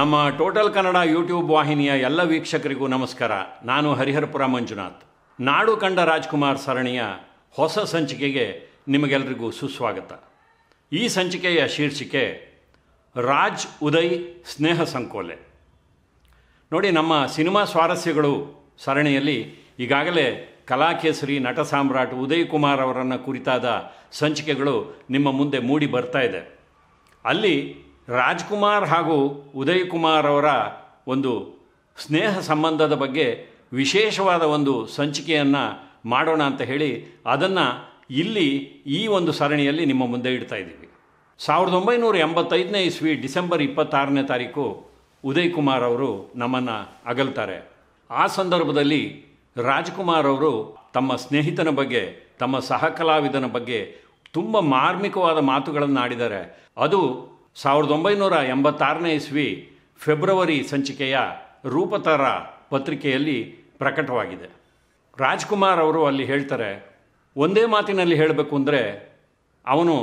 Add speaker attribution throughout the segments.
Speaker 1: ನಮ್ಮ total Kannada YouTube ವಾಹಿನಿಯ ಎಲ್ಲ ವೀಕ್ಷಕರಿಗೂ ನಮಸ್ಕಾರ ನಾನು ಹರಿಹರಪುರ ಮಂಜುನಾಥ್ ನಾಡು ಕಂಡ ರಾಜ್ಕುಮಾರ್ ಸರಣಿಯ ಹೊಸ ಸಂಚಿಕೆಗೆ ನಿಮಗೆಲ್ಲರಿಗೂ ಸುಸ್ವಾಗತ ಈ ಸಂಚಿಕೆಯ ಶೀರ್ಷಿಕೆ ರಾಜ್ ಉದಯ್ ಸ್ನೇಹ ಸಂಕೋಲೆ ನೋಡಿ ನಮ್ಮ ಸಿನಿಮಾ ಸ್ವಾರಸ್ಯಗಳು ಸರಣಿಯಲ್ಲಿ ಈಗಾಗಲೇ ಕಲಾಕೇಸರಿ ನಟ ಸಾಮ್ರಾಟ್ ಉದಯ್ ಕುಮಾರ್ ಅವರನ್ನು ಕುರಿತಾದ ಸಂಚಿಕೆಗಳು ನಿಮ್ಮ ಮುಂದೆ ಮೂಡಿ ಬರ್ತಾ ಇದೆ ಅಲ್ಲಿ ರಾಜ್ಕುಮಾರ್ ಹಾಗೂ ಉದಯ್ ಕುಮಾರ್ ಅವರ ಒಂದು ಸ್ನೇಹ ಸಂಬಂಧದ ಬಗ್ಗೆ ವಿಶೇಷವಾದ ಒಂದು ಸಂಚಿಕೆಯನ್ನು ಮಾಡೋಣ ಅಂತ ಹೇಳಿ ಅದನ್ನು ಇಲ್ಲಿ ಈ ಒಂದು ಸರಣಿಯಲ್ಲಿ ನಿಮ್ಮ ಮುಂದೆ ಇಡ್ತಾ ಇದ್ದೀವಿ ಸಾವಿರದ ಒಂಬೈನೂರ ಎಂಬತ್ತೈದನೇ ಇಸ್ವಿ ಡಿಸೆಂಬರ್ ಇಪ್ಪತ್ತಾರನೇ ತಾರೀಕು ಉದಯ್ ಕುಮಾರ್ ಅವರು ನಮ್ಮನ್ನು ಅಗಲ್ತಾರೆ ಆ ಸಂದರ್ಭದಲ್ಲಿ ರಾಜ್ಕುಮಾರ್ ಅವರು ತಮ್ಮ ಸ್ನೇಹಿತನ ಬಗ್ಗೆ ತಮ್ಮ ಸಹಕಲಾವಿದನ ಬಗ್ಗೆ ತುಂಬ ಮಾರ್ಮಿಕವಾದ ಮಾತುಗಳನ್ನು ಆಡಿದ್ದಾರೆ ಅದು ಸಾವಿರದ ಒಂಬೈನೂರ ಎಂಬತ್ತಾರನೇ ಇಸ್ವಿ ಫೆಬ್ರವರಿ ಸಂಚಿಕೆಯ ರೂಪತರ ಪತ್ರಿಕೆಯಲ್ಲಿ ಪ್ರಕಟವಾಗಿದೆ ರಾಜ್ಕುಮಾರ್ ಅವರು ಅಲ್ಲಿ ಹೇಳ್ತಾರೆ ಒಂದೇ ಮಾತಿನಲ್ಲಿ ಹೇಳಬೇಕು ಅಂದರೆ ಅವನು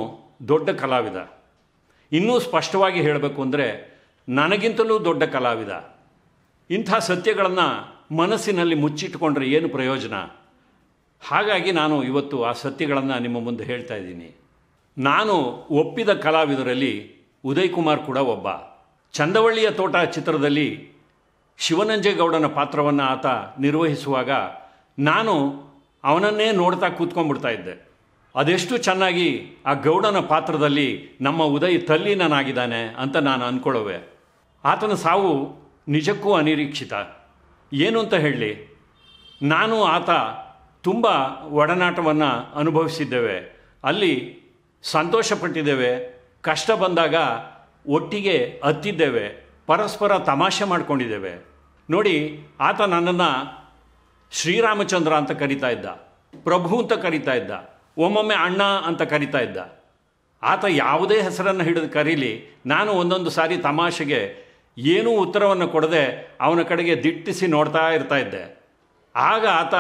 Speaker 1: ದೊಡ್ಡ ಕಲಾವಿದ ಇನ್ನೂ ಸ್ಪಷ್ಟವಾಗಿ ಹೇಳಬೇಕು ಅಂದರೆ ನನಗಿಂತಲೂ ದೊಡ್ಡ ಕಲಾವಿದ ಇಂಥ ಸತ್ಯಗಳನ್ನು ಮನಸ್ಸಿನಲ್ಲಿ ಮುಚ್ಚಿಟ್ಟುಕೊಂಡ್ರೆ ಏನು ಪ್ರಯೋಜನ ಹಾಗಾಗಿ ನಾನು ಇವತ್ತು ಆ ಸತ್ಯಗಳನ್ನು ನಿಮ್ಮ ಮುಂದೆ ಹೇಳ್ತಾ ಇದ್ದೀನಿ ನಾನು ಒಪ್ಪಿದ ಕಲಾವಿದರಲ್ಲಿ ಉದಯ್ ಕುಮಾರ್ ಕೂಡ ಒಬ್ಬ ಚಂದವಳ್ಳಿಯ ತೋಟ ಚಿತ್ರದಲ್ಲಿ ಶಿವನಂಜೇಗೌಡನ ಪಾತ್ರವನ್ನು ಆತ ನಿರ್ವಹಿಸುವಾಗ ನಾನು ಅವನನ್ನೇ ನೋಡ್ತಾ ಕೂತ್ಕೊಂಡ್ಬಿಡ್ತಾ ಇದ್ದೆ ಅದೆಷ್ಟು ಚೆನ್ನಾಗಿ ಆ ಗೌಡನ ಪಾತ್ರದಲ್ಲಿ ನಮ್ಮ ಉದಯ್ ತಲ್ಲೀನನಾಗಿದ್ದಾನೆ ಅಂತ ನಾನು ಅಂದ್ಕೊಳ್ಳುವೆ ಆತನ ಸಾವು ನಿಜಕ್ಕೂ ಅನಿರೀಕ್ಷಿತ ಏನು ಅಂತ ಹೇಳಿ ನಾನು ಆತ ತುಂಬ ಒಡನಾಟವನ್ನು ಅನುಭವಿಸಿದ್ದೇವೆ ಅಲ್ಲಿ ಸಂತೋಷಪಟ್ಟಿದ್ದೇವೆ ಕಷ್ಟ ಬಂದಾಗ ಒಟ್ಟಿಗೆ ಹತ್ತಿದ್ದೇವೆ ಪರಸ್ಪರ ತಮಾಷೆ ಮಾಡ್ಕೊಂಡಿದ್ದೇವೆ ನೋಡಿ ಆತ ನನ್ನನ್ನು ಶ್ರೀರಾಮಚಂದ್ರ ಅಂತ ಕರಿತಾ ಇದ್ದ ಪ್ರಭು ಅಂತ ಕರಿತಾ ಇದ್ದ ಒಮ್ಮೊಮ್ಮೆ ಅಣ್ಣ ಅಂತ ಕರಿತಾ ಇದ್ದ ಆತ ಯಾವುದೇ ಹೆಸರನ್ನು ಹಿಡಿದು ಕರೀಲಿ ನಾನು ಒಂದೊಂದು ಸಾರಿ ತಮಾಷೆಗೆ ಏನೂ ಉತ್ತರವನ್ನು ಕೊಡದೆ ಅವನ ಕಡೆಗೆ ದಿಟ್ಟಿಸಿ ನೋಡ್ತಾ ಇರ್ತಾ ಇದ್ದೆ ಆಗ ಆತ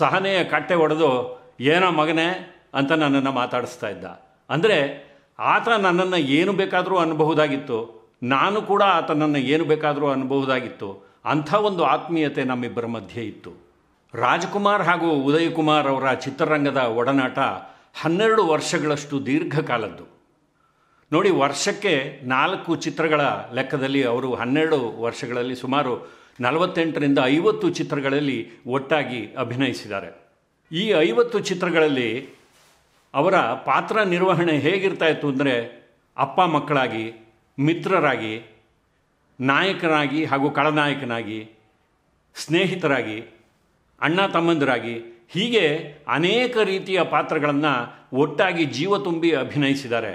Speaker 1: ಸಹನೆಯ ಕಟ್ಟೆ ಒಡೆದು ಏನೋ ಮಗನೇ ಅಂತ ನನ್ನನ್ನು ಮಾತಾಡಿಸ್ತಾ ಇದ್ದ ಅಂದರೆ ಆತ ನನ್ನನ್ನು ಏನು ಬೇಕಾದರೂ ಅನ್ನಬಹುದಾಗಿತ್ತು ನಾನು ಕೂಡ ಆತನನ್ನು ಏನು ಬೇಕಾದರೂ ಅನ್ನಬಹುದಾಗಿತ್ತು ಅಂಥ ಒಂದು ಆತ್ಮೀಯತೆ ನಮ್ಮಿಬ್ಬರ ಮಧ್ಯೆ ಇತ್ತು ರಾಜ್ಕುಮಾರ್ ಹಾಗೂ ಉದಯಕುಮಾರ್ ಅವರ ಚಿತ್ರರಂಗದ ಒಡನಾಟ ಹನ್ನೆರಡು ವರ್ಷಗಳಷ್ಟು ದೀರ್ಘಕಾಲದ್ದು ನೋಡಿ ವರ್ಷಕ್ಕೆ ನಾಲ್ಕು ಚಿತ್ರಗಳ ಲೆಕ್ಕದಲ್ಲಿ ಅವರು ಹನ್ನೆರಡು ವರ್ಷಗಳಲ್ಲಿ ಸುಮಾರು ನಲವತ್ತೆಂಟರಿಂದ ಐವತ್ತು ಚಿತ್ರಗಳಲ್ಲಿ ಒಟ್ಟಾಗಿ ಅಭಿನಯಿಸಿದ್ದಾರೆ ಈ ಐವತ್ತು ಚಿತ್ರಗಳಲ್ಲಿ ಅವರ ಪಾತ್ರ ನಿರ್ವಹಣೆ ಹೇಗಿರ್ತಾ ಇತ್ತು ಅಂದರೆ ಅಪ್ಪ ಮಕ್ಕಳಾಗಿ ಮಿತ್ರರಾಗಿ ನಾಯಕನಾಗಿ ಹಾಗೂ ಕಳನಾಯಕನಾಗಿ ಸ್ನೇಹಿತರಾಗಿ ಅಣ್ಣ ತಮ್ಮಂದರಾಗಿ ಹೀಗೆ ಅನೇಕ ರೀತಿಯ ಪಾತ್ರಗಳನ್ನು ಒಟ್ಟಾಗಿ ಜೀವ ತುಂಬಿ ಅಭಿನಯಿಸಿದ್ದಾರೆ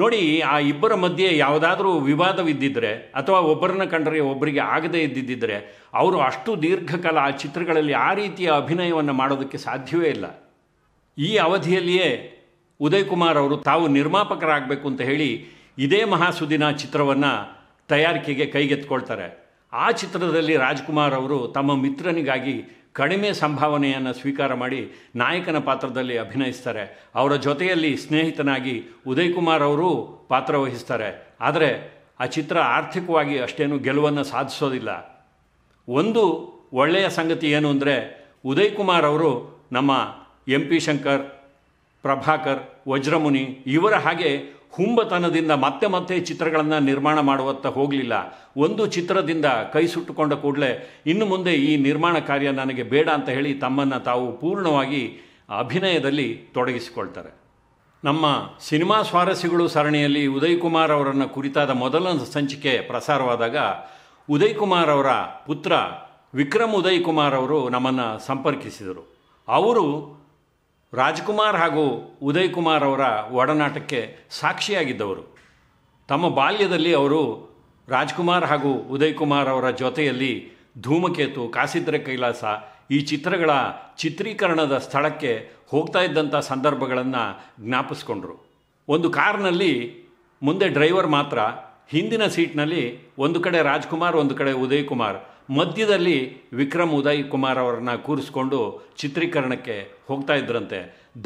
Speaker 1: ನೋಡಿ ಆ ಇಬ್ಬರ ಮಧ್ಯೆ ಯಾವುದಾದ್ರೂ ವಿವಾದವಿದ್ದಿದ್ದರೆ ಅಥವಾ ಒಬ್ಬರನ್ನ ಕಂಡರೆ ಒಬ್ಬರಿಗೆ ಆಗದೇ ಇದ್ದಿದ್ದರೆ ಅವರು ಅಷ್ಟು ದೀರ್ಘಕಾಲ ಆ ಚಿತ್ರಗಳಲ್ಲಿ ಆ ರೀತಿಯ ಅಭಿನಯವನ್ನು ಮಾಡೋದಕ್ಕೆ ಸಾಧ್ಯವೇ ಇಲ್ಲ ಈ ಅವಧಿಯಲ್ಲಿಯೇ ಉದಯ್ ಕುಮಾರ್ ಅವರು ತಾವು ನಿರ್ಮಾಪಕರಾಗಬೇಕು ಅಂತ ಹೇಳಿ ಇದೇ ಮಹಾಸುದಿನ ಚಿತ್ರವನ್ನು ತಯಾರಿಕೆಗೆ ಕೈಗೆತ್ಕೊಳ್ತಾರೆ ಆ ಚಿತ್ರದಲ್ಲಿ ರಾಜ್ಕುಮಾರ್ ಅವರು ತಮ್ಮ ಮಿತ್ರನಿಗಾಗಿ ಕಡಿಮೆ ಸಂಭಾವನೆಯನ್ನು ಸ್ವೀಕಾರ ಮಾಡಿ ನಾಯಕನ ಪಾತ್ರದಲ್ಲಿ ಅಭಿನಯಿಸ್ತಾರೆ ಅವರ ಜೊತೆಯಲ್ಲಿ ಸ್ನೇಹಿತನಾಗಿ ಉದಯ್ ಕುಮಾರ್ ಅವರು ವಹಿಸ್ತಾರೆ ಆದರೆ ಆ ಚಿತ್ರ ಆರ್ಥಿಕವಾಗಿ ಅಷ್ಟೇನು ಗೆಲುವನ್ನು ಸಾಧಿಸೋದಿಲ್ಲ ಒಂದು ಒಳ್ಳೆಯ ಸಂಗತಿ ಏನು ಅಂದರೆ ಉದಯ್ ಕುಮಾರ್ ಅವರು ನಮ್ಮ ಎಂ ಪಿ ಶಂಕರ್ ಪ್ರಭಾಕರ್ ವಜ್ರಮುನಿ ಇವರ ಹಾಗೆ ಹುಂಬತನದಿಂದ ಮತ್ತೆ ಮತ್ತೆ ಚಿತ್ರಗಳನ್ನು ನಿರ್ಮಾಣ ಮಾಡುವತ್ತ ಹೋಗಲಿಲ್ಲ ಒಂದು ಚಿತ್ರದಿಂದ ಕೈ ಸುಟ್ಟುಕೊಂಡ ಕೂಡಲೇ ಇನ್ನು ಮುಂದೆ ಈ ನಿರ್ಮಾಣ ಕಾರ್ಯ ನನಗೆ ಬೇಡ ಅಂತ ಹೇಳಿ ತಮ್ಮನ್ನು ತಾವು ಪೂರ್ಣವಾಗಿ ಅಭಿನಯದಲ್ಲಿ ತೊಡಗಿಸಿಕೊಳ್ತಾರೆ ನಮ್ಮ ಸಿನಿಮಾ ಸ್ವಾರಸ್ಯಗಳು ಸರಣಿಯಲ್ಲಿ ಉದಯ್ ಕುಮಾರ್ ಅವರನ್ನು ಕುರಿತಾದ ಮೊದಲ ಸಂಚಿಕೆ ಪ್ರಸಾರವಾದಾಗ ಉದಯ್ ಕುಮಾರ್ ಅವರ ಪುತ್ರ ವಿಕ್ರಮ್ ಉದಯ್ ಕುಮಾರ್ ಅವರು ನಮ್ಮನ್ನು ಸಂಪರ್ಕಿಸಿದರು ಅವರು ರಾಜ್ಕುಮಾರ್ ಹಾಗೂ ಉದಯ್ ಕುಮಾರ್ ಅವರ ಒಡನಾಟಕ್ಕೆ ಸಾಕ್ಷಿಯಾಗಿದ್ದವರು ತಮ್ಮ ಬಾಲ್ಯದಲ್ಲಿ ಅವರು ರಾಜ್ಕುಮಾರ್ ಹಾಗೂ ಉದಯ್ ಕುಮಾರ್ ಅವರ ಜೊತೆಯಲ್ಲಿ ಧೂಮಕೇತು ಕಾಸಿದ್ರೆ ಕೈಲಾಸ ಈ ಚಿತ್ರಗಳ ಚಿತ್ರೀಕರಣದ ಸ್ಥಳಕ್ಕೆ ಹೋಗ್ತಾ ಇದ್ದಂಥ ಸಂದರ್ಭಗಳನ್ನು ಜ್ಞಾಪಿಸ್ಕೊಂಡ್ರು ಒಂದು ಕಾರ್ನಲ್ಲಿ ಮುಂದೆ ಡ್ರೈವರ್ ಮಾತ್ರ ಹಿಂದಿನ ಸೀಟ್ನಲ್ಲಿ ಒಂದು ಕಡೆ ರಾಜ್ಕುಮಾರ್ ಒಂದು ಕಡೆ ಉದಯ್ ಕುಮಾರ್ ಮಧ್ಯದಲ್ಲಿ ವಿಕ್ರಮ್ ಉದಯ್ ಕುಮಾರ್ ಅವರನ್ನ ಕೂರಿಸ್ಕೊಂಡು ಚಿತ್ರೀಕರಣಕ್ಕೆ ಹೋಗ್ತಾ ಇದ್ರಂತೆ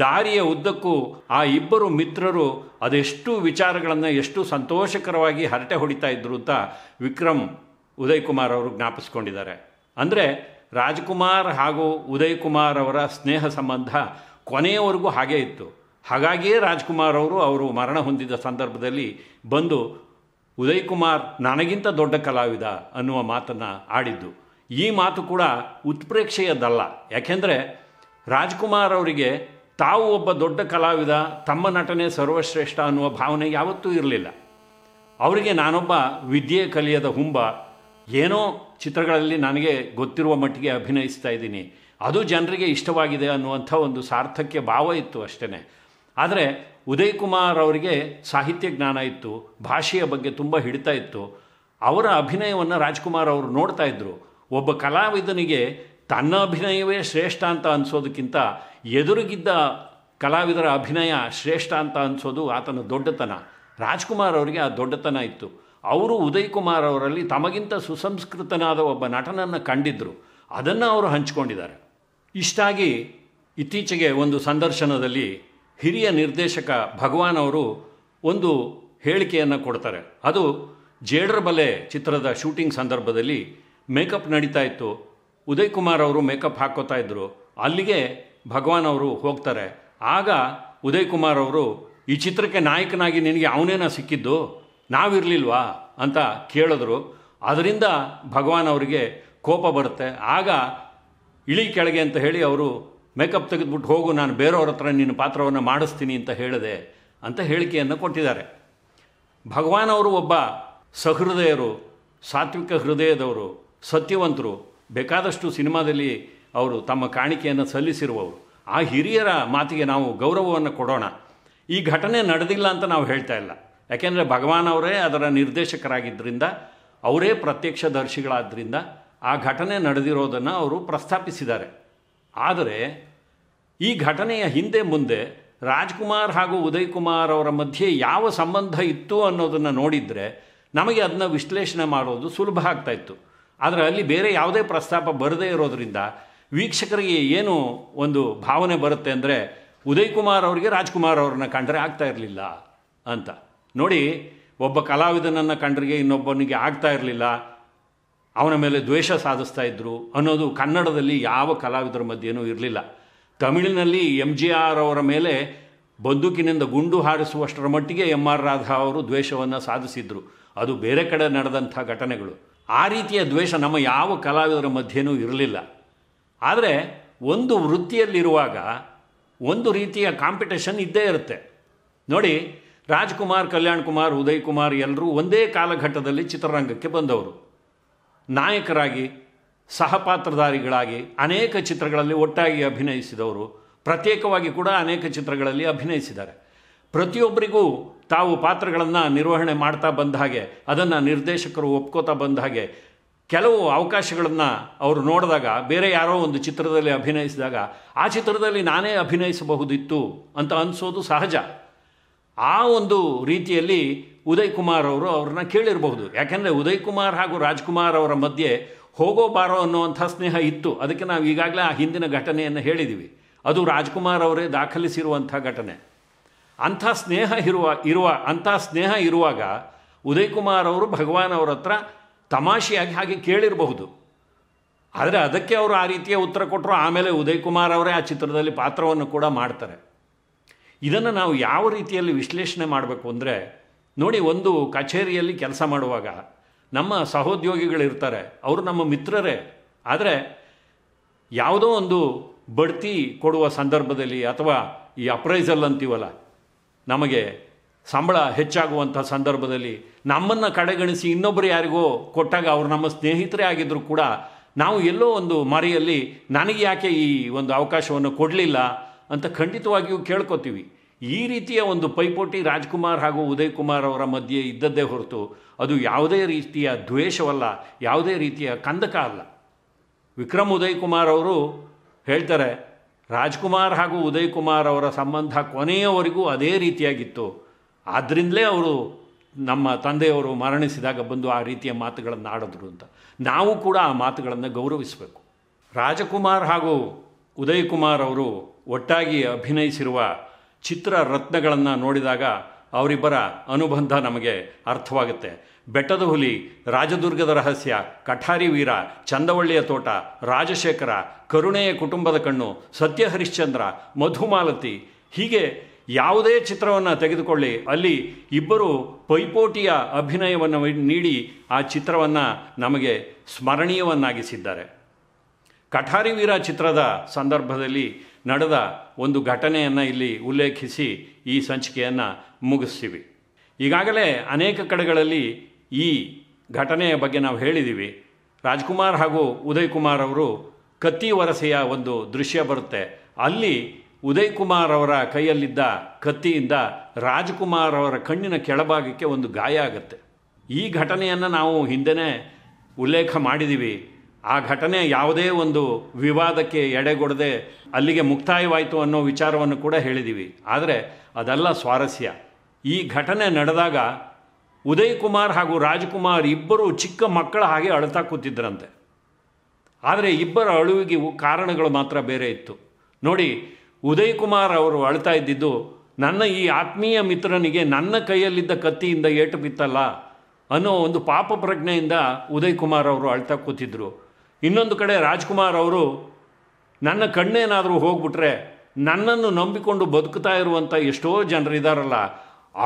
Speaker 1: ದಾರಿಯ ಉದ್ದಕ್ಕೂ ಆ ಇಬ್ಬರು ಮಿತ್ರರು ಅದೆಷ್ಟು ವಿಚಾರಗಳನ್ನು ಎಷ್ಟು ಸಂತೋಷಕರವಾಗಿ ಹರಟೆ ಹೊಡಿತಾ ಇದ್ರು ಅಂತ ವಿಕ್ರಮ್ ಉದಯ್ ಕುಮಾರ್ ಅವರು ಜ್ಞಾಪಿಸ್ಕೊಂಡಿದ್ದಾರೆ ಅಂದರೆ ರಾಜ್ಕುಮಾರ್ ಹಾಗೂ ಉದಯ್ ಕುಮಾರ್ ಅವರ ಸ್ನೇಹ ಸಂಬಂಧ ಕೊನೆಯವರೆಗೂ ಹಾಗೇ ಇತ್ತು ಹಾಗಾಗಿಯೇ ರಾಜ್ಕುಮಾರ್ ಅವರು ಅವರು ಮರಣ ಹೊಂದಿದ ಸಂದರ್ಭದಲ್ಲಿ ಬಂದು ಉದಯ್ ಕುಮಾರ್ ನನಗಿಂತ ದೊಡ್ಡ ಕಲಾವಿದ ಅನ್ನುವ ಮಾತನ್ನು ಆಡಿದ್ದು ಈ ಮಾತು ಕೂಡ ಉತ್ಪ್ರೇಕ್ಷೆಯದ್ದಲ್ಲ ಯಾಕೆಂದರೆ ರಾಜ್ಕುಮಾರ್ ಅವರಿಗೆ ತಾವು ಒಬ್ಬ ದೊಡ್ಡ ಕಲಾವಿದ ತಮ್ಮ ನಟನೆ ಸರ್ವಶ್ರೇಷ್ಠ ಅನ್ನುವ ಭಾವನೆ ಯಾವತ್ತೂ ಇರಲಿಲ್ಲ ಅವರಿಗೆ ನಾನೊಬ್ಬ ವಿದ್ಯೆ ಕಲಿಯದ ಹುಂಬ ಏನೋ ಚಿತ್ರಗಳಲ್ಲಿ ನನಗೆ ಗೊತ್ತಿರುವ ಮಟ್ಟಿಗೆ ಅಭಿನಯಿಸ್ತಾ ಇದ್ದೀನಿ ಅದು ಜನರಿಗೆ ಇಷ್ಟವಾಗಿದೆ ಅನ್ನುವಂಥ ಒಂದು ಸಾರ್ಥಕ್ಯ ಭಾವ ಇತ್ತು ಅಷ್ಟೇ ಆದರೆ ಉದಯ್ ಕುಮಾರ್ ಅವರಿಗೆ ಸಾಹಿತ್ಯ ಜ್ಞಾನ ಇತ್ತು ಭಾಷೆಯ ಬಗ್ಗೆ ತುಂಬ ಹಿಡಿತಾ ಇತ್ತು ಅವರ ಅಭಿನಯವನ್ನು ರಾಜ್ಕುಮಾರ್ ಅವರು ನೋಡ್ತಾ ಇದ್ದರು ಒಬ್ಬ ಕಲಾವಿದನಿಗೆ ತನ್ನ ಅಭಿನಯವೇ ಶ್ರೇಷ್ಠ ಅಂತ ಅನಿಸೋದಕ್ಕಿಂತ ಎದುರುಗಿದ್ದ ಕಲಾವಿದರ ಅಭಿನಯ ಶ್ರೇಷ್ಠ ಅಂತ ಅನಿಸೋದು ಆತನ ದೊಡ್ಡತನ ರಾಜ್ಕುಮಾರ್ ಅವರಿಗೆ ಆ ದೊಡ್ಡತನ ಇತ್ತು ಅವರು ಉದಯ್ ಕುಮಾರ್ ಅವರಲ್ಲಿ ತಮಗಿಂತ ಸುಸಂಸ್ಕೃತನಾದ ಒಬ್ಬ ನಟನನ್ನು ಕಂಡಿದ್ದರು ಅದನ್ನು ಅವರು ಹಂಚಿಕೊಂಡಿದ್ದಾರೆ ಇಷ್ಟಾಗಿ ಇತ್ತೀಚೆಗೆ ಒಂದು ಸಂದರ್ಶನದಲ್ಲಿ ಹಿರಿಯ ನಿರ್ದೇಶಕ ಭಗವಾನ್ ಅವರು ಒಂದು ಹೇಳಿಕೆಯನ್ನು ಕೊಡ್ತಾರೆ ಅದು ಜೇಡರ ಬಲೆ ಚಿತ್ರದ ಶೂಟಿಂಗ್ ಸಂದರ್ಭದಲ್ಲಿ ಮೇಕಪ್ ನಡೀತಾ ಇತ್ತು ಉದಯ್ ಕುಮಾರ್ ಅವರು ಮೇಕಪ್ ಹಾಕೋತಾ ಇದ್ದರು ಅಲ್ಲಿಗೆ ಭಗವಾನ್ ಅವರು ಹೋಗ್ತಾರೆ ಆಗ ಉದಯ್ ಕುಮಾರ್ ಅವರು ಈ ಚಿತ್ರಕ್ಕೆ ನಾಯಕನಾಗಿ ನಿನಗೆ ಅವನೇನ ಸಿಕ್ಕಿದ್ದು ನಾವಿರಲಿಲ್ವಾ ಅಂತ ಕೇಳಿದ್ರು ಅದರಿಂದ ಭಗವಾನ್ ಅವರಿಗೆ ಕೋಪ ಬರುತ್ತೆ ಆಗ ಇಳಿ ಕೆಳಗೆ ಅಂತ ಹೇಳಿ ಅವರು ಮೇಕಪ್ ತೆಗೆದುಬಿಟ್ಟು ಹೋಗು ನಾನು ಬೇರೆಯವ್ರ ಹತ್ರ ನಿನ್ನ ಪಾತ್ರವನ್ನು ಮಾಡಿಸ್ತೀನಿ ಅಂತ ಹೇಳಿದೆ ಅಂತ ಹೇಳಿಕೆಯನ್ನು ಕೊಟ್ಟಿದ್ದಾರೆ ಭಗವಾನ್ ಅವರು ಒಬ್ಬ ಸಹೃದಯರು ಸಾತ್ವಿಕ ಹೃದಯದವರು ಸತ್ಯವಂತರು ಬೇಕಾದಷ್ಟು ಸಿನಿಮಾದಲ್ಲಿ ಅವರು ತಮ್ಮ ಕಾಣಿಕೆಯನ್ನು ಸಲ್ಲಿಸಿರುವವರು ಆ ಹಿರಿಯರ ಮಾತಿಗೆ ನಾವು ಗೌರವವನ್ನು ಕೊಡೋಣ ಈ ಘಟನೆ ನಡೆದಿಲ್ಲ ಅಂತ ನಾವು ಹೇಳ್ತಾ ಇಲ್ಲ ಯಾಕೆಂದರೆ ಭಗವಾನ್ ಅವರೇ ಅದರ ನಿರ್ದೇಶಕರಾಗಿದ್ದರಿಂದ ಅವರೇ ಪ್ರತ್ಯಕ್ಷದರ್ಶಿಗಳಾದ್ದರಿಂದ ಆ ಘಟನೆ ನಡೆದಿರೋದನ್ನು ಅವರು ಪ್ರಸ್ತಾಪಿಸಿದ್ದಾರೆ ಆದರೆ ಈ ಘಟನೆಯ ಹಿಂದೆ ಮುಂದೆ ರಾಜ್ಕುಮಾರ್ ಹಾಗೂ ಉದಯ್ ಕುಮಾರ್ ಅವರ ಮಧ್ಯೆ ಯಾವ ಸಂಬಂಧ ಇತ್ತು ಅನ್ನೋದನ್ನು ನೋಡಿದರೆ ನಮಗೆ ಅದನ್ನ ವಿಶ್ಲೇಷಣೆ ಮಾಡೋದು ಸುಲಭ ಇತ್ತು ಆದರೆ ಅಲ್ಲಿ ಬೇರೆ ಯಾವುದೇ ಪ್ರಸ್ತಾಪ ಬರದೇ ಇರೋದರಿಂದ ವೀಕ್ಷಕರಿಗೆ ಏನು ಒಂದು ಭಾವನೆ ಬರುತ್ತೆ ಅಂದರೆ ಉದಯ್ ಕುಮಾರ್ ಅವರಿಗೆ ರಾಜ್ಕುಮಾರ್ ಅವ್ರನ್ನ ಕಂಡರೆ ಆಗ್ತಾ ಇರಲಿಲ್ಲ ಅಂತ ನೋಡಿ ಒಬ್ಬ ಕಲಾವಿದನನ್ನು ಕಂಡ್ರಿಗೆ ಇನ್ನೊಬ್ಬನಿಗೆ ಆಗ್ತಾ ಇರಲಿಲ್ಲ ಅವನ ಮೇಲೆ ದ್ವೇಷ ಸಾಧಿಸ್ತಾ ಇದ್ದರು ಅನ್ನೋದು ಕನ್ನಡದಲ್ಲಿ ಯಾವ ಕಲಾವಿದರ ಮಧ್ಯೆಯೂ ಇರಲಿಲ್ಲ ತಮಿಳಿನಲ್ಲಿ ಎಂ ಜಿ ಆರ್ ಅವರ ಮೇಲೆ ಬಂದೂಕಿನಿಂದ ಗುಂಡು ಹಾರಿಸುವಷ್ಟರ ಮಟ್ಟಿಗೆ ಎಮ್ ಆರ್ ರಾಧಾ ಅವರು ದ್ವೇಷವನ್ನು ಸಾಧಿಸಿದ್ರು ಅದು ಬೇರೆ ಕಡೆ ನಡೆದಂಥ ಘಟನೆಗಳು ಆ ರೀತಿಯ ದ್ವೇಷ ನಮ್ಮ ಯಾವ ಕಲಾವಿದರ ಮಧ್ಯೆಯೂ ಇರಲಿಲ್ಲ ಆದರೆ ಒಂದು ವೃತ್ತಿಯಲ್ಲಿರುವಾಗ ಒಂದು ರೀತಿಯ ಕಾಂಪಿಟೇಷನ್ ಇದ್ದೇ ಇರುತ್ತೆ ನೋಡಿ ರಾಜ್ಕುಮಾರ್ ಕಲ್ಯಾಣ್ ಕುಮಾರ್ ಉದಯ್ ಕುಮಾರ್ ಎಲ್ಲರೂ ಒಂದೇ ಕಾಲಘಟ್ಟದಲ್ಲಿ ಚಿತ್ರರಂಗಕ್ಕೆ ಬಂದವರು ನಾಯಕರಾಗಿ ಸಹಪಾತ್ರಧಾರಿಗಳಾಗಿ ಅನೇಕ ಚಿತ್ರಗಳಲ್ಲಿ ಒಟ್ಟಾಗಿ ಅಭಿನಯಿಸಿದವರು ಪ್ರತ್ಯೇಕವಾಗಿ ಕೂಡ ಅನೇಕ ಚಿತ್ರಗಳಲ್ಲಿ ಅಭಿನಯಿಸಿದ್ದಾರೆ ಪ್ರತಿಯೊಬ್ಬರಿಗೂ ತಾವು ಪಾತ್ರಗಳನ್ನು ನಿರ್ವಹಣೆ ಮಾಡ್ತಾ ಬಂದ ಹಾಗೆ ಅದನ್ನು ನಿರ್ದೇಶಕರು ಒಪ್ಕೋತಾ ಬಂದ ಹಾಗೆ ಕೆಲವು ಅವಕಾಶಗಳನ್ನು ಅವರು ನೋಡಿದಾಗ ಬೇರೆ ಯಾರೋ ಒಂದು ಚಿತ್ರದಲ್ಲಿ ಅಭಿನಯಿಸಿದಾಗ ಆ ಚಿತ್ರದಲ್ಲಿ ನಾನೇ ಅಭಿನಯಿಸಬಹುದಿತ್ತು ಅಂತ ಅನಿಸೋದು ಸಹಜ ಆ ಒಂದು ರೀತಿಯಲ್ಲಿ ಉದಯ್ ಕುಮಾರ್ ಅವರು ಅವ್ರನ್ನ ಕೇಳಿರಬಹುದು ಯಾಕೆಂದರೆ ಉದಯ್ ಕುಮಾರ್ ಹಾಗೂ ರಾಜ್ಕುಮಾರ್ ಅವರ ಮಧ್ಯೆ ಹೋಗೋ ಬಾರೋ ಅನ್ನುವಂಥ ಸ್ನೇಹ ಇತ್ತು ಅದಕ್ಕೆ ನಾವು ಈಗಾಗಲೇ ಆ ಹಿಂದಿನ ಘಟನೆಯನ್ನು ಹೇಳಿದ್ದೀವಿ ಅದು ರಾಜ್ಕುಮಾರ್ ಅವರೇ ದಾಖಲಿಸಿರುವಂಥ ಘಟನೆ ಅಂಥ ಸ್ನೇಹ ಇರುವ ಇರುವ ಅಂಥ ಸ್ನೇಹ ಇರುವಾಗ ಉದಯ್ ಕುಮಾರ್ ಅವರು ಭಗವಾನ್ ಅವರ ಹತ್ರ ತಮಾಷೆಯಾಗಿ ಹಾಗೆ ಕೇಳಿರಬಹುದು ಆದರೆ ಅದಕ್ಕೆ ಅವರು ಆ ರೀತಿಯ ಉತ್ತರ ಕೊಟ್ಟರು ಆಮೇಲೆ ಉದಯ್ ಕುಮಾರ್ ಅವರೇ ಆ ಚಿತ್ರದಲ್ಲಿ ಪಾತ್ರವನ್ನು ಕೂಡ ಮಾಡ್ತಾರೆ ಇದನ್ನು ನಾವು ಯಾವ ರೀತಿಯಲ್ಲಿ ವಿಶ್ಲೇಷಣೆ ಮಾಡಬೇಕು ಅಂದರೆ ನೋಡಿ ಒಂದು ಕಚೇರಿಯಲ್ಲಿ ಕೆಲಸ ಮಾಡುವಾಗ ನಮ್ಮ ಸಹೋದ್ಯೋಗಿಗಳಿರ್ತಾರೆ ಅವರು ನಮ್ಮ ಮಿತ್ರರೇ ಆದರೆ ಯಾವುದೋ ಒಂದು ಬಡ್ತಿ ಕೊಡುವ ಸಂದರ್ಭದಲ್ಲಿ ಅಥವಾ ಈ ಅಪ್ರೈಸಲ್ ಅಂತೀವಲ್ಲ ನಮಗೆ ಸಂಬಳ ಹೆಚ್ಚಾಗುವಂಥ ಸಂದರ್ಭದಲ್ಲಿ ನಮ್ಮನ್ನು ಕಡೆಗಣಿಸಿ ಇನ್ನೊಬ್ಬರು ಯಾರಿಗೋ ಕೊಟ್ಟಾಗ ಅವರು ನಮ್ಮ ಸ್ನೇಹಿತರೇ ಆಗಿದ್ದರೂ ಕೂಡ ನಾವು ಎಲ್ಲೋ ಒಂದು ಮರೆಯಲ್ಲಿ ನನಗೆ ಯಾಕೆ ಈ ಒಂದು ಅವಕಾಶವನ್ನು ಕೊಡಲಿಲ್ಲ ಅಂತ ಖಂಡಿತವಾಗಿಯೂ ಕೇಳ್ಕೊತೀವಿ ಈ ರೀತಿಯ ಒಂದು ಪೈಪೋಟಿ ರಾಜ್ಕುಮಾರ್ ಹಾಗೂ ಉದಯ್ ಕುಮಾರ್ ಅವರ ಮಧ್ಯೆ ಇದ್ದದ್ದೇ ಹೊರತು ಅದು ಯಾವುದೇ ರೀತಿಯ ದ್ವೇಷವಲ್ಲ ಯಾವುದೇ ರೀತಿಯ ಕಂದಕ ಅಲ್ಲ ವಿಕ್ರಮ್ ಉದಯ್ ಕುಮಾರ್ ಅವರು ಹೇಳ್ತಾರೆ ರಾಜ್ಕುಮಾರ್ ಹಾಗೂ ಉದಯ್ ಕುಮಾರ್ ಅವರ ಸಂಬಂಧ ಕೊನೆಯವರೆಗೂ ಅದೇ ರೀತಿಯಾಗಿತ್ತು ಆದ್ದರಿಂದಲೇ ಅವರು ನಮ್ಮ ತಂದೆಯವರು ಮರಣಿಸಿದಾಗ ಬಂದು ಆ ರೀತಿಯ ಮಾತುಗಳನ್ನು ಆಡಿದ್ರು ಅಂತ ನಾವು ಕೂಡ ಆ ಮಾತುಗಳನ್ನು ಗೌರವಿಸಬೇಕು ರಾಜಕುಮಾರ್ ಹಾಗೂ ಉದಯ್ ಕುಮಾರ್ ಅವರು ಒಟ್ಟಾಗಿ ಅಭಿನಯಿಸಿರುವ ಚಿತ್ರ ರತ್ನಗಳನ್ನು ನೋಡಿದಾಗ ಅವರಿಬ್ಬರ ಅನುಬಂಧ ನಮಗೆ ಅರ್ಥವಾಗುತ್ತೆ ಬೆಟ್ಟದ ಹುಲಿ ರಾಜದುರ್ಗದ ರಹಸ್ಯ ಕಠಾರಿ ವೀರ ಚಂದವಳ್ಳಿಯ ತೋಟ ರಾಜಶೇಖರ ಕರುಣೆಯ ಕುಟುಂಬದ ಕಣ್ಣು ಸತ್ಯ ಹರಿಶ್ಚಂದ್ರ ಮಧುಮಾಲತಿ ಹೀಗೆ ಯಾವುದೇ ಚಿತ್ರವನ್ನು ತೆಗೆದುಕೊಳ್ಳಿ ಅಲ್ಲಿ ಇಬ್ಬರು ಪೈಪೋಟಿಯ ಅಭಿನಯವನ್ನು ನೀಡಿ ಆ ಚಿತ್ರವನ್ನು ನಮಗೆ ಸ್ಮರಣೀಯವನ್ನಾಗಿಸಿದ್ದಾರೆ ಕಠಾರಿ ವೀರ ಚಿತ್ರದ ಸಂದರ್ಭದಲ್ಲಿ ನಡೆದ ಒಂದು ಘಟನೆಯನ್ನು ಇಲ್ಲಿ ಉಲ್ಲೇಖಿಸಿ ಈ ಸಂಚಿಕೆಯನ್ನು ಮುಗಿಸ್ತೀವಿ ಈಗಾಗಲೇ ಅನೇಕ ಕಡೆಗಳಲ್ಲಿ ಈ ಘಟನೆಯ ಬಗ್ಗೆ ನಾವು ಹೇಳಿದ್ದೀವಿ ರಾಜ್ಕುಮಾರ್ ಹಾಗೂ ಉದಯ್ ಕುಮಾರ್ ಅವರು ಕತ್ತಿ ವರಸೆಯ ಒಂದು ದೃಶ್ಯ ಬರುತ್ತೆ ಅಲ್ಲಿ ಉದಯ್ ಕುಮಾರ್ ಅವರ ಕೈಯಲ್ಲಿದ್ದ ಕತ್ತಿಯಿಂದ ರಾಜ್ಕುಮಾರ್ ಅವರ ಕಣ್ಣಿನ ಕೆಳಭಾಗಕ್ಕೆ ಒಂದು ಗಾಯ ಆಗುತ್ತೆ ಈ ಘಟನೆಯನ್ನು ನಾವು ಹಿಂದೆನೇ ಉಲ್ಲೇಖ ಮಾಡಿದ್ದೀವಿ ಆ ಘಟನೆ ಯಾವುದೇ ಒಂದು ವಿವಾದಕ್ಕೆ ಎಡೆಗೊಡದೆ ಅಲ್ಲಿಗೆ ಮುಕ್ತಾಯವಾಯಿತು ಅನ್ನೋ ವಿಚಾರವನ್ನು ಕೂಡ ಹೇಳಿದ್ದೀವಿ ಆದರೆ ಅದೆಲ್ಲ ಸ್ವಾರಸ್ಯ ಈ ಘಟನೆ ನಡೆದಾಗ ಉದಯ್ ಕುಮಾರ್ ಹಾಗೂ ರಾಜ್ಕುಮಾರ್ ಇಬ್ಬರು ಚಿಕ್ಕ ಮಕ್ಕಳ ಹಾಗೆ ಅಳ್ತಾ ಕೂತಿದ್ರಂತೆ ಆದರೆ ಇಬ್ಬರ ಅಳುವಿಗೆ ಕಾರಣಗಳು ಮಾತ್ರ ಬೇರೆ ಇತ್ತು ನೋಡಿ ಉದಯ್ ಕುಮಾರ್ ಅವರು ಅಳ್ತಾ ಇದ್ದಿದ್ದು ನನ್ನ ಈ ಆತ್ಮೀಯ ಮಿತ್ರನಿಗೆ ನನ್ನ ಕೈಯಲ್ಲಿದ್ದ ಕತ್ತಿಯಿಂದ ಏಟು ಬಿತ್ತಲ್ಲ ಅನ್ನೋ ಒಂದು ಪಾಪ ಪ್ರಜ್ಞೆಯಿಂದ ಉದಯ್ ಕುಮಾರ್ ಅವರು ಅಳ್ತಾ ಕೂತಿದ್ರು ಇನ್ನೊಂದು ಕಡೆ ರಾಜ್ಕುಮಾರ್ ಅವರು ನನ್ನ ಕಣ್ಣೇನಾದರೂ ಹೋಗ್ಬಿಟ್ರೆ ನನ್ನನ್ನು ನಂಬಿಕೊಂಡು ಬದುಕ್ತಾ ಇರುವಂಥ ಎಷ್ಟೋ ಇದ್ದಾರಲ್ಲ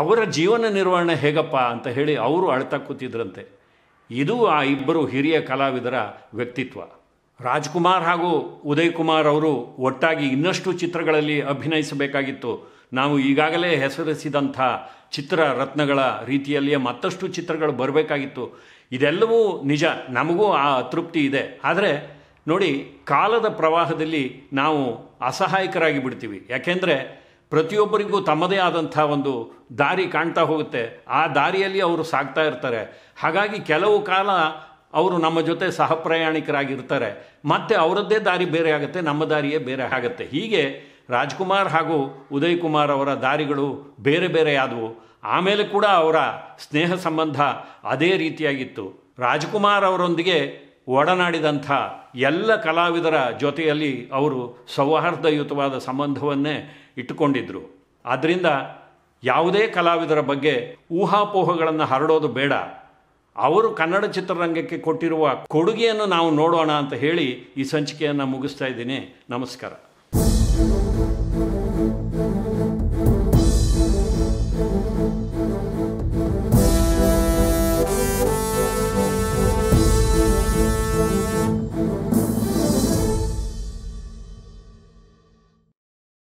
Speaker 1: ಅವರ ಜೀವನ ನಿರ್ವಹಣೆ ಹೇಗಪ್ಪ ಅಂತ ಹೇಳಿ ಅವರು ಅಳ್ತಾ ಕೂತಿದ್ರಂತೆ ಇದು ಆ ಇಬ್ಬರು ಹಿರಿಯ ಕಲಾವಿದರ ವ್ಯಕ್ತಿತ್ವ ರಾಜ್ಕುಮಾರ್ ಹಾಗೂ ಉದಯ್ ಕುಮಾರ್ ಅವರು ಒಟ್ಟಾಗಿ ಇನ್ನಷ್ಟು ಚಿತ್ರಗಳಲ್ಲಿ ಅಭಿನಯಿಸಬೇಕಾಗಿತ್ತು ನಾವು ಈಗಾಗಲೇ ಹೆಸರಿಸಿದಂಥ ಚಿತ್ರ ರತ್ನಗಳ ರೀತಿಯಲ್ಲಿಯೇ ಮತ್ತಷ್ಟು ಚಿತ್ರಗಳು ಬರಬೇಕಾಗಿತ್ತು ಇದೆಲ್ಲವೂ ನಿಜ ನಮಗೂ ಆ ತೃಪ್ತಿ ಇದೆ ಆದರೆ ನೋಡಿ ಕಾಲದ ಪ್ರವಾಹದಲ್ಲಿ ನಾವು ಅಸಹಾಯಕರಾಗಿ ಬಿಡ್ತೀವಿ ಯಾಕೆಂದರೆ ಪ್ರತಿಯೊಬ್ಬರಿಗೂ ತಮ್ಮದೇ ಆದಂಥ ಒಂದು ದಾರಿ ಕಾಣ್ತಾ ಹೋಗುತ್ತೆ ಆ ದಾರಿಯಲ್ಲಿ ಅವರು ಸಾಗ್ತಾ ಇರ್ತಾರೆ ಹಾಗಾಗಿ ಕೆಲವು ಕಾಲ ಅವರು ನಮ್ಮ ಜೊತೆ ಪ್ರಯಾಣಿಕರಾಗಿರ್ತಾರೆ ಮತ್ತು ಅವರದ್ದೇ ದಾರಿ ಬೇರೆ ಆಗುತ್ತೆ ನಮ್ಮ ದಾರಿಯೇ ಬೇರೆ ಆಗುತ್ತೆ ಹೀಗೆ ರಾಜ್ಕುಮಾರ್ ಹಾಗೂ ಉದಯ್ ಕುಮಾರ್ ಅವರ ದಾರಿಗಳು ಬೇರೆ ಬೇರೆ ಆದವು ಆಮೇಲೆ ಕೂಡ ಅವರ ಸ್ನೇಹ ಸಂಬಂಧ ಅದೇ ರೀತಿಯಾಗಿತ್ತು ರಾಜ್ಕುಮಾರ್ ಅವರೊಂದಿಗೆ ಒಡನಾಡಿದಂಥ ಎಲ್ಲ ಕಲಾವಿದರ ಜೊತೆಯಲ್ಲಿ ಅವರು ಸೌಹಾರ್ದಯುತವಾದ ಸಂಬಂಧವನ್ನೇ ಇಟ್ಟುಕೊಂಡಿದ್ದರು ಆದ್ದರಿಂದ ಯಾವುದೇ ಕಲಾವಿದರ ಬಗ್ಗೆ ಊಹಾಪೋಹಗಳನ್ನು ಹರಡೋದು ಬೇಡ ಅವರು ಕನ್ನಡ ಚಿತ್ರರಂಗಕ್ಕೆ ಕೊಟ್ಟಿರುವ ಕೊಡುಗೆಯನ್ನು ನಾವು ನೋಡೋಣ ಅಂತ ಹೇಳಿ ಈ ಸಂಚಿಕೆಯನ್ನು ಮುಗಿಸ್ತಾ ಇದ್ದೀನಿ ನಮಸ್ಕಾರ